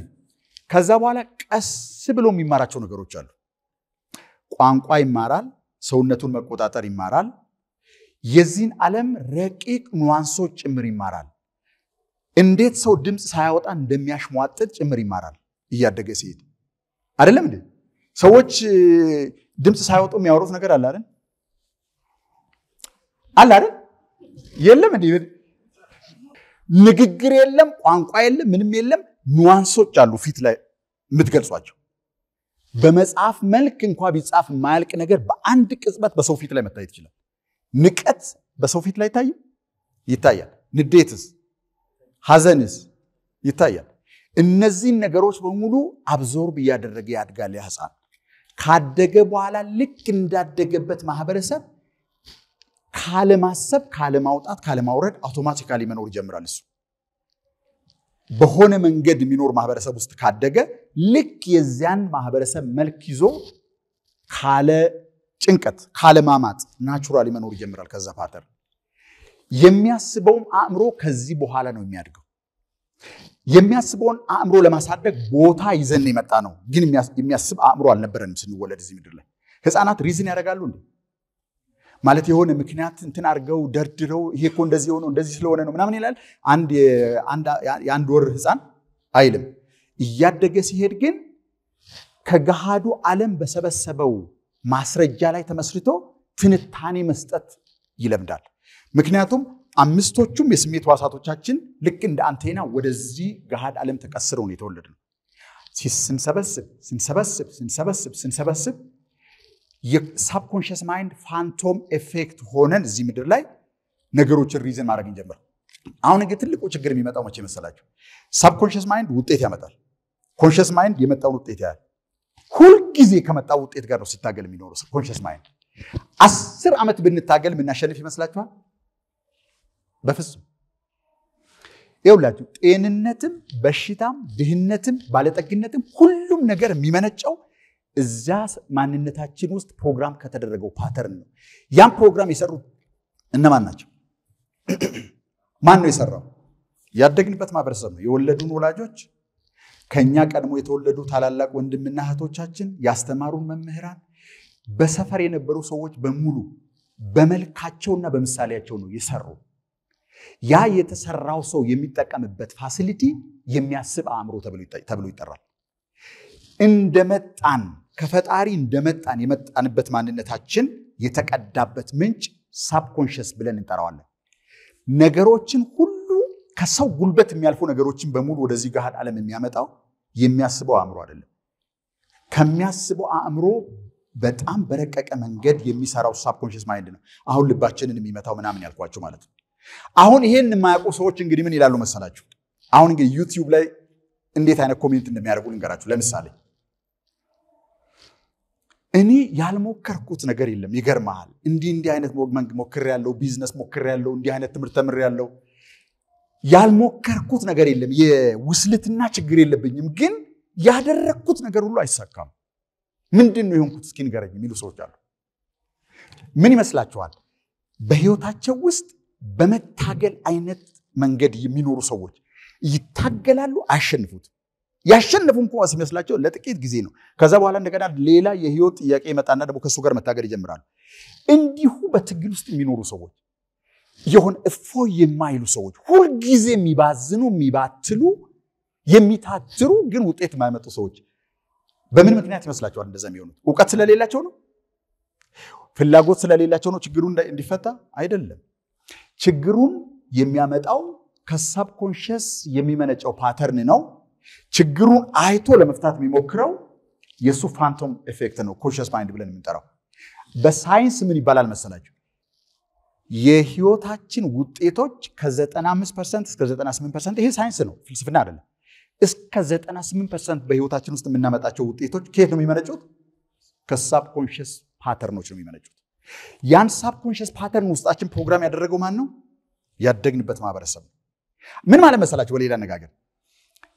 ከዛ በኋላ ቀስ ብሎ የሚማራቸው ነገሮች አሉ። ቋንቋ ይማራል። ሰውነቱን መቆጣጠር ይማራል። የዚህን ዓለም ረቂቅ ኑዋንሶች ጭምር ይማራል። እንዴት ሰው ድምፅ ሳያወጣ እንደሚያሽሟጥጥ ጭምር ይማራል። እያደገ ሲሄድ አይደለም እንዴ? ሰዎች ድምፅ ሳይወጡ የሚያወሩት ነገር አለ አይደል? አለ አይደል? የለም እንዴ? ንግግር የለም፣ ቋንቋ የለም፣ ምንም የለም። ኑዋንሶች አሉ ፊት ላይ የምትገልጿቸው። በመጽሐፍ መልክ እንኳ ቢጻፍ የማያልቅ ነገር በአንድ ቅጽበት በሰው ፊት ላይ መታየት ይችላል። ንቀት በሰው ፊት ላይ ይታይ ይታያል። ንዴትስ፣ ሀዘንስ ይታያል። እነዚህን ነገሮች በሙሉ አብዞርብ እያደረገ ያድጋል። ህፃን ካደገ በኋላ ልክ እንዳደገበት ማህበረሰብ ካለማሰብ፣ ካለማውጣት፣ ካለማውረድ አውቶማቲካሊ መኖር ይጀምራል። እሱ በሆነ መንገድ የሚኖር ማህበረሰብ ውስጥ ካደገ ልክ የዚያን ማህበረሰብ መልክ ይዞ ካለ ጭንቀት፣ ካለማማጥ ናቹራሊ መኖር ይጀምራል። ከዛ ፓተር የሚያስበውም አእምሮ ከዚህ በኋላ ነው የሚያድገው። የሚያስበውን አእምሮ ለማሳደግ ቦታ ይዘን የመጣ ነው። ግን የሚያስብ አእምሮ አልነበረንም ስንወለድ እዚህ ምድር ላይ። ህፃናት ሪዝን ያደርጋሉ እንዴ? ማለት የሆነ ምክንያት እንትን አድርገው ደርድረው ይሄ እኮ እንደዚህ የሆነው እንደዚህ ስለሆነ ነው ምናምን ይላል። የአንድ ወር ህፃን አይልም። እያደገ ሲሄድ ግን ከገሃዱ ዓለም በሰበሰበው ማስረጃ ላይ ተመስርቶ ትንታኔ መስጠት ይለምዳል። ምክንያቱም አምስቶቹም የስሜት ህዋሳቶቻችን ልክ እንደ አንቴና ወደዚህ ገሃድ ዓለም ተቀስረው ነው የተወለድ ነው። ስንሰበስብ ስንሰበስብ ስንሰበስብ ስንሰበስብ የሳብኮንሽስ ማይንድ ፋንቶም ኤፌክት ሆነን እዚህ ምድር ላይ ነገሮችን ሪዝን ማድረግ እንጀምር። አሁን እንግዲህ ትልቁ ችግር የሚመጣው መቼ መሰላችሁ? ሳብኮንሽስ ማይንድ ውጤት ያመጣል። ኮንሽስ ማይንድ የመጣውን ውጤት ያያል። ሁልጊዜ ከመጣው ውጤት ጋር ነው ሲታገል የሚኖረው ኮንሽስ ማይንድ። አስር ዓመት ብንታገል የምናሸንፍ ይመስላችኋል? በፍጹም ይኸውላችሁ፣ ጤንነትም፣ በሽታም፣ ድህነትም፣ ባለጠግነትም ሁሉም ነገር የሚመነጨው እዛ ማንነታችን ውስጥ ፕሮግራም ከተደረገው ፓተርን ነው። ያም ፕሮግራም የሰሩት እነማን ናቸው? ማን ነው የሰራው? ያደግንበት ማህበረሰብ ነው። የወለዱን ወላጆች፣ ከኛ ቀድሞ የተወለዱ ታላላቅ ወንድምና እህቶቻችን፣ ያስተማሩን መምህራን፣ በሰፈር የነበሩ ሰዎች በሙሉ በመልካቸውና በምሳሌያቸው ነው የሰሩ ያ የተሰራው ሰው የሚጠቀምበት ፋሲሊቲ የሚያስብ አእምሮ ተብሎ ይጠራል። እንደመጣን ከፈጣሪ እንደመጣን የመጣንበት ማንነታችን የተቀዳበት ምንጭ ሳብኮንሽስ ብለን እንጠራዋለን። ነገሮችን ሁሉ ከሰው ጉልበት የሚያልፉ ነገሮችን በሙሉ ወደዚህ ገሃድ ዓለም የሚያመጣው የሚያስበው አእምሮ አይደለም። ከሚያስበው አእምሮ በጣም በረቀቀ መንገድ የሚሰራው ሳብኮንሽስ ማይንድ ነው። አሁን ልባችንን የሚመታው ምናምን ያልኳቸው ማለት ነው። አሁን ይሄን የማያውቁ ሰዎች እንግዲህ ምን ይላሉ መሰላችሁ? አሁን እንግዲህ ዩቲዩብ ላይ እንዴት አይነት ኮሜንት እንደሚያደርጉ ልንገራችሁ። ለምሳሌ እኔ ያልሞከርኩት ነገር የለም። ይገርመሃል፣ እንዲህ እንዲህ አይነት ሞክር ያለው ቢዝነስ ሞክር ያለው እንዲህ አይነት ትምህርት ተምር ያለው ያልሞከርኩት ነገር የለም። የውስልትና ችግር የለብኝም፣ ግን ያደረግኩት ነገር ሁሉ አይሳካም። ምንድን ነው የሆንኩት? እስኪ ንገረኝ የሚሉ ሰዎች አሉ። ምን ይመስላችኋል? በህይወታቸው ውስጥ በመታገል አይነት መንገድ የሚኖሩ ሰዎች ይታገላሉ፣ አያሸንፉት። ያሸንፉ እንኳ ሲመስላቸው ለጥቂት ጊዜ ነው። ከዛ በኋላ እንደገና ሌላ የህይወት ጥያቄ ይመጣና ደግሞ ከእሱ ጋር መታገል ይጀምራሉ። እንዲሁ በትግል ውስጥ የሚኖሩ ሰዎች የሆነ እፎ የማይሉ ሰዎች፣ ሁልጊዜ የሚባዝኑ የሚባትሉ፣ የሚታትሩ ግን ውጤት የማይመጡ ሰዎች በምን ምክንያት ይመስላቸዋል እንደዛ የሚሆኑት? እውቀት ስለሌላቸው ነው? ፍላጎት ስለሌላቸው ነው? ችግሩ እንዲፈታ አይደለም። ችግሩን የሚያመጣው ከሳብኮንሽስ የሚመነጨው ፓተርን ነው። ችግሩን አይቶ ለመፍታት የሚሞክረው የእሱ ፋንቶም ኤፌክት ነው፣ ኮንሽስ ማይንድ ብለን የምንጠራው። በሳይንስ ምን ይባላል መሰላችሁ? የህይወታችን ውጤቶች ከ95 ፐርሰንት እስከ 98 ፐርሰንት ይሄ ሳይንስ ነው፣ ፍልስፍና አይደለም። እስከ 98 ፐርሰንት በህይወታችን ውስጥ የምናመጣቸው ውጤቶች ከየት ነው የሚመነጩት? ከሳብኮንሽስ ፓተርኖች ነው የሚመነጩት። ያን ሳብኮንሽስ ፓተርን ውስጣችን ፕሮግራም ያደረገው ማን ነው? ያደግንበት ማህበረሰብ ነው። ምን ማለት መሰላችሁ? በሌላ አነጋገር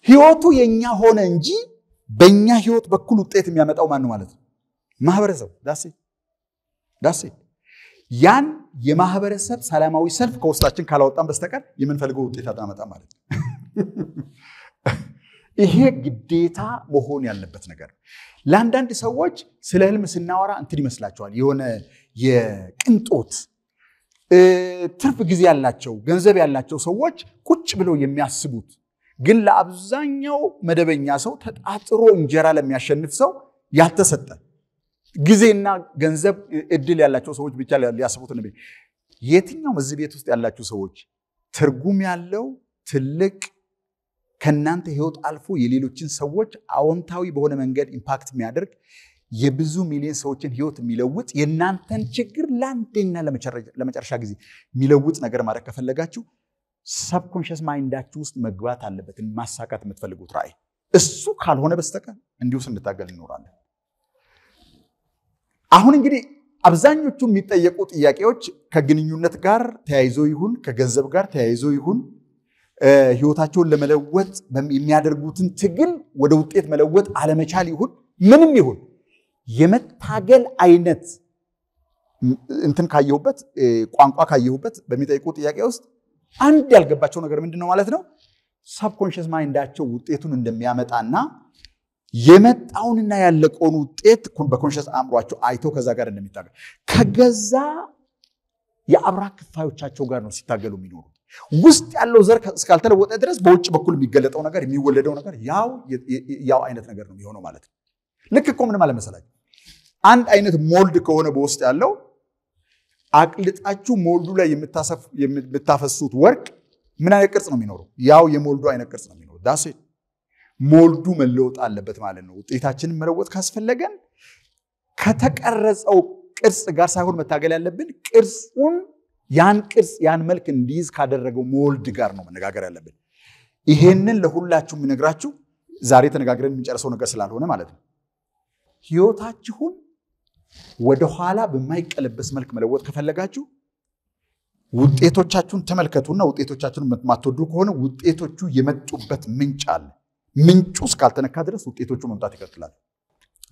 ህይወቱ የኛ ሆነ እንጂ በእኛ ህይወት በኩል ውጤት የሚያመጣው ማን ነው ማለት ነው? ማህበረሰብ። ዳሴ ዳሴ። ያን የማህበረሰብ ሰላማዊ ሰልፍ ከውስጣችን ካላወጣን በስተቀር የምንፈልገው ውጤት አናመጣም ማለት ነው። ይሄ ግዴታ መሆን ያለበት ነገር ነው። ለአንዳንድ ሰዎች ስለ ህልም ስናወራ እንትን ይመስላቸዋል የሆነ የቅንጦት ትርፍ ጊዜ ያላቸው ገንዘብ ያላቸው ሰዎች ቁጭ ብለው የሚያስቡት ግን ለአብዛኛው መደበኛ ሰው ተጣጥሮ እንጀራ ለሚያሸንፍ ሰው ያልተሰጠ ጊዜና ገንዘብ እድል ያላቸው ሰዎች ብቻ ሊያስቡት ነው። የትኛውም እዚህ ቤት ውስጥ ያላችሁ ሰዎች ትርጉም ያለው ትልቅ ከእናንተ ህይወት አልፎ የሌሎችን ሰዎች አዎንታዊ በሆነ መንገድ ኢምፓክት የሚያደርግ የብዙ ሚሊዮን ሰዎችን ህይወት የሚለውጥ የእናንተን ችግር ለአንዴና ለመጨረሻ ጊዜ የሚለውጥ ነገር ማድረግ ከፈለጋችሁ ሰብኮንሽስ ማይንዳችሁ ውስጥ መግባት አለበትን ማሳካት የምትፈልጉት ራዕይ እሱ ካልሆነ በስተቀር እንዲሁ ስንታገል እንኖራለን። አሁን እንግዲህ አብዛኞቹ የሚጠየቁ ጥያቄዎች ከግንኙነት ጋር ተያይዞ ይሁን ከገንዘብ ጋር ተያይዞ ይሁን ህይወታቸውን ለመለወጥ የሚያደርጉትን ትግል ወደ ውጤት መለወጥ አለመቻል ይሁን ምንም ይሁን የመታገል አይነት እንትን ካየሁበት ቋንቋ ካየሁበት በሚጠይቁ ጥያቄ ውስጥ አንድ ያልገባቸው ነገር ምንድን ነው ማለት ነው? ሰብኮንሽስ ማይንዳቸው ውጤቱን እንደሚያመጣና የመጣውንና ያለቀውን ውጤት በኮንሽስ አእምሯቸው አይተው ከዛ ጋር እንደሚታገል ከገዛ የአብራ ክፋዮቻቸው ጋር ነው ሲታገሉ የሚኖሩ ውስጥ ያለው ዘር እስካልተለወጠ ድረስ በውጭ በኩል የሚገለጠው ነገር የሚወለደው ነገር ያው አይነት ነገር ነው የሚሆነው ማለት ነው። ልክ እኮ ምን አንድ አይነት ሞልድ ከሆነ በውስጥ ያለው አቅልጣችሁ ሞልዱ ላይ የምታፈሱት ወርቅ ምን አይነት ቅርጽ ነው የሚኖረው? ያው የሞልዱ አይነት ቅርጽ ነው የሚኖረው። ዳስ ሞልዱ መለወጥ አለበት ማለት ነው። ውጤታችንን መለወጥ ካስፈለገን ከተቀረጸው ቅርጽ ጋር ሳይሆን መታገል ያለብን ቅርጹን ያን ቅርጽ ያን መልክ እንዲይዝ ካደረገው ሞልድ ጋር ነው መነጋገር ያለብን። ይሄንን ለሁላችሁ የምነግራችሁ ዛሬ ተነጋግረን የምንጨርሰው ነገር ስላልሆነ ማለት ነው። ህይወታችሁን ወደኋላ በማይቀለበስ መልክ መለወጥ ከፈለጋችሁ ውጤቶቻችሁን ተመልከቱና ውጤቶቻችሁን ማትወዱ ከሆነ ውጤቶቹ የመጡበት ምንጭ አለ። ምንጩ እስካልተነካ ድረስ ውጤቶቹ መምጣት ይቀጥላል።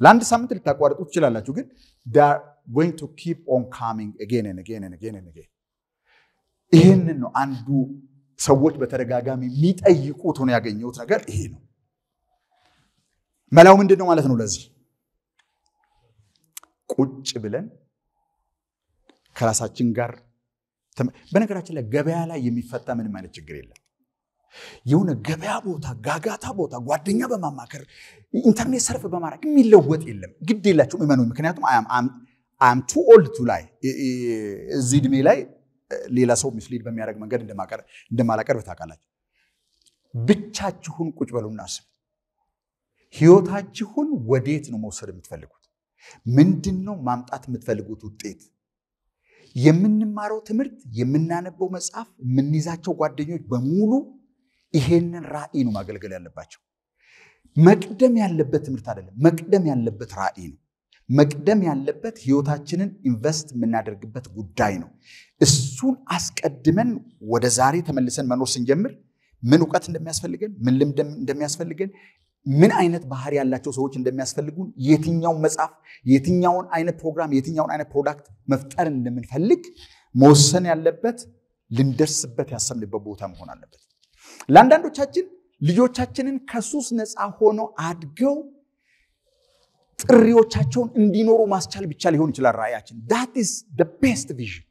ለአንድ ሳምንት ልታቋርጡ ትችላላችሁ፣ ግን ጎይንግ ቱ ኪፕ ኦን ካሚንግ ይህንን ነው አንዱ ሰዎች በተደጋጋሚ የሚጠይቁት ሆኖ ያገኘሁት ነገር ይሄ ነው። መላው ምንድን ነው ማለት ነው ለዚህ ቁጭ ብለን ከራሳችን ጋር በነገራችን ላይ ገበያ ላይ የሚፈታ ምንም አይነት ችግር የለም። የሆነ ገበያ ቦታ፣ ጋጋታ ቦታ፣ ጓደኛ በማማከር ኢንተርኔት ሰርፍ በማድረግ የሚለወጥ የለም። ግድ የላቸው እመኑ። ምክንያቱም አም ቱ ኦልድ ቱ ላይ እዚህ እድሜ ላይ ሌላ ሰው ሚስሊድ በሚያደርግ መንገድ እንደማላቀርብ ታውቃላችሁ። ብቻችሁን ቁጭ በሉ እናስብ። ህይወታችሁን ወዴት ነው መውሰድ የምትፈልጉት? ምንድን ነው ማምጣት የምትፈልጉት ውጤት? የምንማረው ትምህርት፣ የምናነበው መጽሐፍ፣ የምንይዛቸው ጓደኞች በሙሉ ይሄንን ራዕይ ነው ማገልገል ያለባቸው። መቅደም ያለበት ትምህርት አይደለም፣ መቅደም ያለበት ራዕይ ነው። መቅደም ያለበት ህይወታችንን ኢንቨስት የምናደርግበት ጉዳይ ነው። እሱን አስቀድመን ወደ ዛሬ ተመልሰን መኖር ስንጀምር ምን እውቀት እንደሚያስፈልገን፣ ምን ልምድ እንደሚያስፈልገን፣ ምን አይነት ባህሪ ያላቸው ሰዎች እንደሚያስፈልጉን፣ የትኛውን መጽሐፍ፣ የትኛውን አይነት ፕሮግራም፣ የትኛውን አይነት ፕሮዳክት መፍጠር እንደምንፈልግ መወሰን ያለበት ልንደርስበት ያሰብንበት ቦታ መሆን አለበት። ለአንዳንዶቻችን ልጆቻችንን ከሱስ ነፃ ሆነው አድገው ጥሪዎቻቸውን እንዲኖሩ ማስቻል ብቻ ሊሆን ይችላል ራእያችን። ዳት ኢዝ ዘ ቤስት ቪዥን።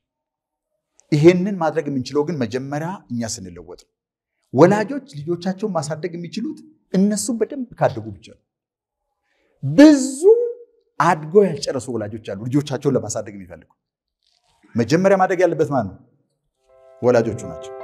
ይሄንን ማድረግ የምንችለው ግን መጀመሪያ እኛ ስንለወጥ ወላጆች ልጆቻቸውን ማሳደግ የሚችሉት እነሱ በደንብ ካደጉ ብቻ ነው። ብዙ አድገው ያልጨረሱ ወላጆች አሉ ልጆቻቸውን ለማሳደግ የሚፈልጉ። መጀመሪያ ማደግ ያለበት ማን ነው? ወላጆቹ ናቸው።